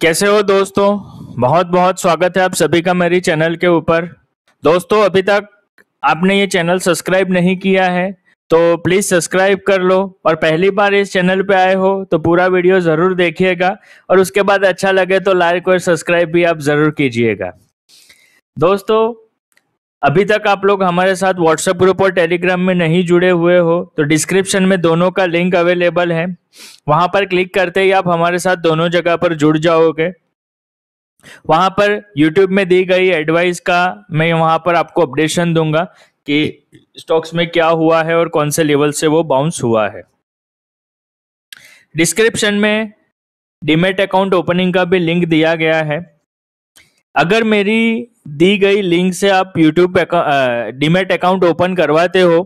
कैसे हो दोस्तों बहुत बहुत स्वागत है आप सभी का मेरी चैनल के ऊपर दोस्तों अभी तक आपने ये चैनल सब्सक्राइब नहीं किया है तो प्लीज़ सब्सक्राइब कर लो और पहली बार इस चैनल पे आए हो तो पूरा वीडियो ज़रूर देखिएगा और उसके बाद अच्छा लगे तो लाइक और सब्सक्राइब भी आप ज़रूर कीजिएगा दोस्तों अभी तक आप लोग हमारे साथ व्हाट्सएप ग्रुप और टेलीग्राम में नहीं जुड़े हुए हो तो डिस्क्रिप्शन में दोनों का लिंक अवेलेबल है वहां पर क्लिक करते ही आप हमारे साथ दोनों जगह पर जुड़ जाओगे वहां पर यूट्यूब में दी गई एडवाइस का मैं वहां पर आपको अपडेशन दूंगा कि स्टॉक्स में क्या हुआ है और कौन से लेवल से वो बाउंस हुआ है डिस्क्रिप्शन में डिमेट अकाउंट ओपनिंग का भी लिंक दिया गया है अगर मेरी दी गई लिंक से आप यूट्यूब डीमेट अकाउंट ओपन करवाते हो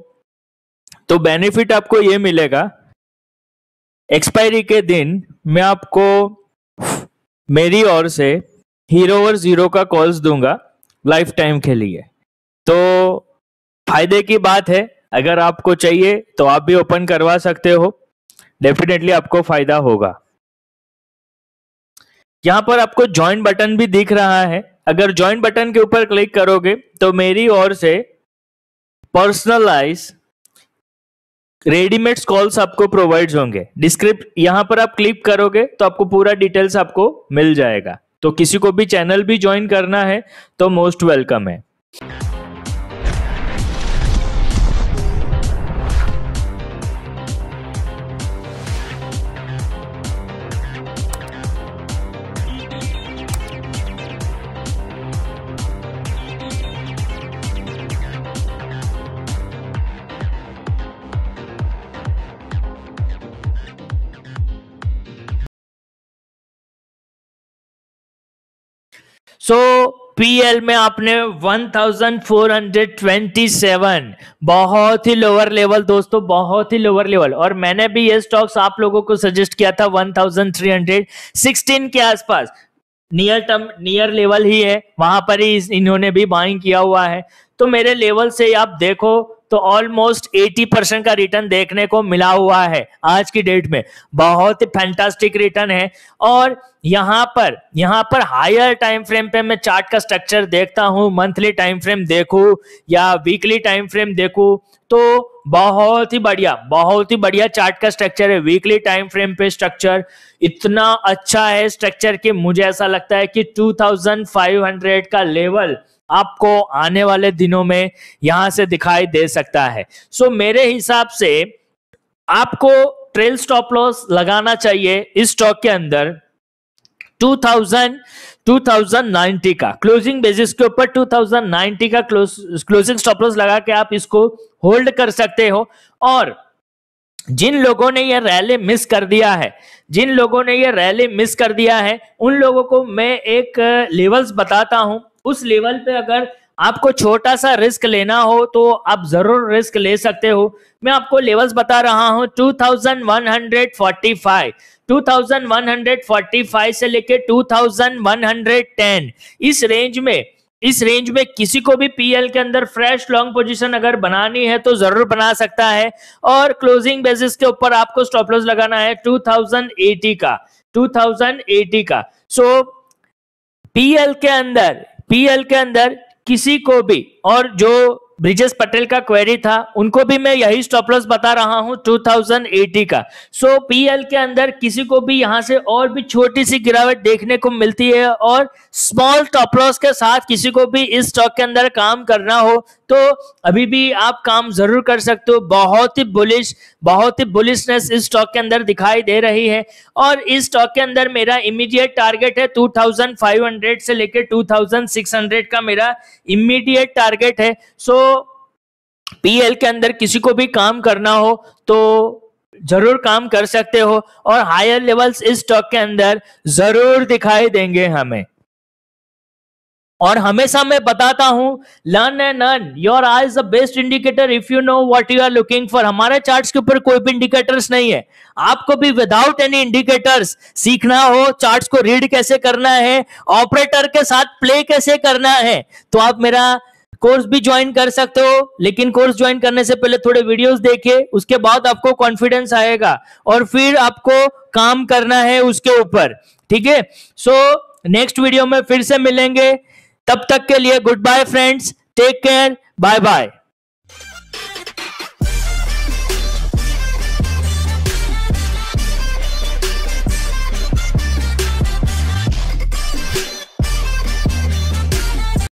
तो बेनिफिट आपको ये मिलेगा एक्सपायरी के दिन मैं आपको मेरी ओर से हीरो और जीरो का कॉल्स दूंगा लाइफ टाइम के लिए तो फायदे की बात है अगर आपको चाहिए तो आप भी ओपन करवा सकते हो डेफिनेटली आपको फायदा होगा यहां पर आपको ज्वाइन बटन भी दिख रहा है अगर ज्वाइन बटन के ऊपर क्लिक करोगे तो मेरी ओर से पर्सनलाइज रेडीमेड कॉल्स आपको प्रोवाइड होंगे डिस्क्रिप्ट यहां पर आप क्लिक करोगे तो आपको पूरा डिटेल्स आपको मिल जाएगा तो किसी को भी चैनल भी ज्वाइन करना है तो मोस्ट वेलकम है सो पीएल में आपने 1427 बहुत ही लोअर लेवल दोस्तों बहुत ही लोअर लेवल और मैंने भी ये स्टॉक्स आप लोगों को सजेस्ट किया था 1316 के आसपास नियर टर्म नियर लेवल ही है वहां पर ही इन्होंने भी बाइंग किया हुआ है तो मेरे लेवल से आप देखो तो ऑलमोस्ट 80 परसेंट का रिटर्न देखने को मिला हुआ है आज की डेट में बहुत ही फैंटास्टिक रिटर्न है और यहाँ पर यहाँ पर हायर टाइम फ्रेम पे मैं चार्ट का स्ट्रक्चर देखता हूँ मंथली टाइम फ्रेम देखूँ या वीकली टाइम फ्रेम देखू तो बहुत ही बढ़िया बहुत ही बढ़िया चार्ट का स्ट्रक्चर है वीकली टाइम फ्रेम पे स्ट्रक्चर इतना अच्छा है स्ट्रक्चर कि मुझे ऐसा लगता है कि 2500 का लेवल आपको आने वाले दिनों में यहां से दिखाई दे सकता है सो so, मेरे हिसाब से आपको ट्रेल स्टॉप लॉस लगाना चाहिए इस स्टॉक के अंदर 2090 का क्लोजिंग बेसिस के ऊपर 2090 का क्लोज क्लोजिंग स्टॉप लॉस लगा के आप इसको होल्ड कर सकते हो और जिन लोगों ने यह रैली मिस कर दिया है जिन लोगों ने यह रैली मिस कर दिया है उन लोगों को मैं एक लेवल्स uh, बताता हूं उस लेवल पे अगर आपको छोटा सा रिस्क लेना हो तो आप जरूर रिस्क ले सकते हो मैं आपको लेवल्स बता रहा हूं 2145 2145 से लेके 2110 इस रेंज में इस रेंज में किसी को भी पीएल के अंदर फ्रेश लॉन्ग पोजीशन अगर बनानी है तो जरूर बना सकता है और क्लोजिंग बेसिस के ऊपर आपको स्टॉप लॉस लगाना है 2080 का 2080 का सो so, पीएल के अंदर पीएल के अंदर किसी को भी और जो ब्रिजेश पटेल का क्वेरी था उनको भी मैं यही स्टॉप लॉस बता रहा हूं 2080 का सो so, पीएल के अंदर किसी को भी यहां से और भी छोटी सी गिरावट देखने को मिलती है और स्मॉल स्टॉप लॉस के साथ किसी को भी इस स्टॉक के अंदर काम करना हो तो अभी भी आप काम जरूर कर सकते हो बहुत ही बुलिश बहुत ही बुलिशनेस इस स्टॉक के अंदर दिखाई दे रही है और इस स्टॉक के अंदर मेरा इमीडिएट टारगेट है 2500 से लेकर 2600 का मेरा इमीडिएट टारगेट है सो so, पीएल के अंदर किसी को भी काम करना हो तो जरूर काम कर सकते हो और हायर लेवल्स इस स्टॉक के अंदर जरूर दिखाई देंगे हमें और हमेशा मैं बताता हूं learn and earn your eye is the best indicator if you know what you are looking for हमारे चार्ट्स के ऊपर कोई भी इंडिकेटर्स नहीं है आपको भी विदाउट एनी इंडिकेटर्स सीखना हो चार्ट्स को रीड कैसे करना है ऑपरेटर के साथ प्ले कैसे करना है तो आप मेरा कोर्स भी ज्वाइन कर सकते हो लेकिन कोर्स ज्वाइन करने से पहले थोड़े वीडियोस देखिए उसके बाद आपको कॉन्फिडेंस आएगा और फिर आपको काम करना है उसके ऊपर ठीक है सो नेक्स्ट वीडियो में फिर से मिलेंगे तब तक के लिए good bye friends take care bye bye